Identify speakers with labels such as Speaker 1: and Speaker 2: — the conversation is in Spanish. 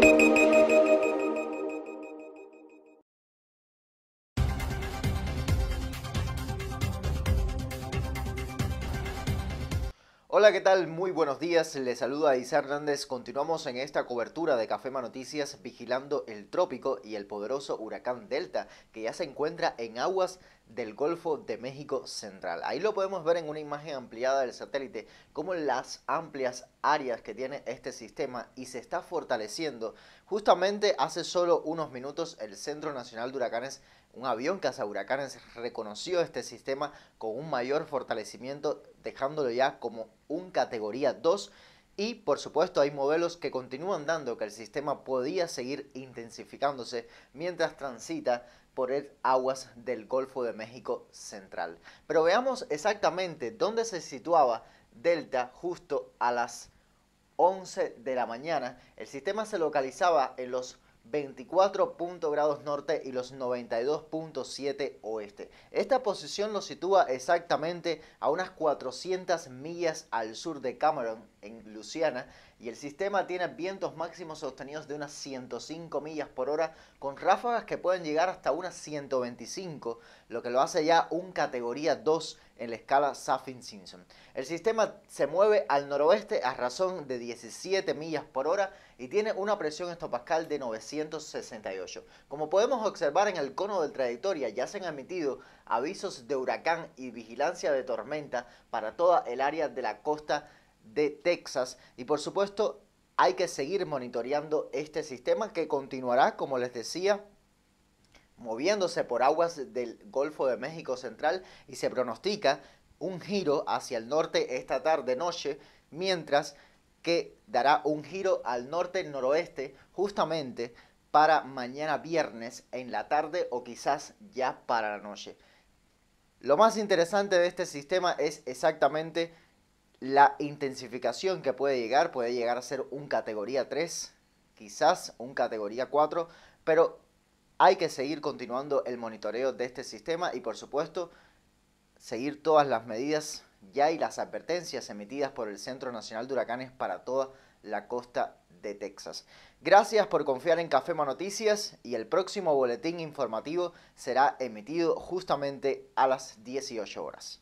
Speaker 1: Thank you. Hola, ¿qué tal? Muy buenos días. Les saluda Isa Hernández. Continuamos en esta cobertura de Cafema Noticias vigilando el trópico y el poderoso huracán Delta que ya se encuentra en aguas del Golfo de México Central. Ahí lo podemos ver en una imagen ampliada del satélite, como las amplias áreas que tiene este sistema y se está fortaleciendo. Justamente hace solo unos minutos el Centro Nacional de Huracanes un avión huracanes reconoció este sistema con un mayor fortalecimiento, dejándolo ya como un categoría 2. Y por supuesto hay modelos que continúan dando que el sistema podía seguir intensificándose mientras transita por el aguas del Golfo de México Central. Pero veamos exactamente dónde se situaba Delta justo a las 11 de la mañana. El sistema se localizaba en los 24 grados norte y los 92.7 oeste. Esta posición lo sitúa exactamente a unas 400 millas al sur de Cameron, en Luisiana, y el sistema tiene vientos máximos sostenidos de unas 105 millas por hora, con ráfagas que pueden llegar hasta unas 125, lo que lo hace ya un categoría 2 en la escala Saffin-Simpson. El sistema se mueve al noroeste a razón de 17 millas por hora y tiene una presión estopascal de 968. Como podemos observar en el cono de trayectoria, ya se han emitido avisos de huracán y vigilancia de tormenta para toda el área de la costa de Texas y por supuesto hay que seguir monitoreando este sistema que continuará, como les decía, moviéndose por aguas del Golfo de México Central y se pronostica un giro hacia el norte esta tarde noche, mientras que dará un giro al norte noroeste justamente para mañana viernes en la tarde o quizás ya para la noche. Lo más interesante de este sistema es exactamente la intensificación que puede llegar, puede llegar a ser un categoría 3, quizás un categoría 4, pero hay que seguir continuando el monitoreo de este sistema y por supuesto seguir todas las medidas ya y las advertencias emitidas por el Centro Nacional de Huracanes para toda la costa de Texas. Gracias por confiar en Cafema Noticias y el próximo boletín informativo será emitido justamente a las 18 horas.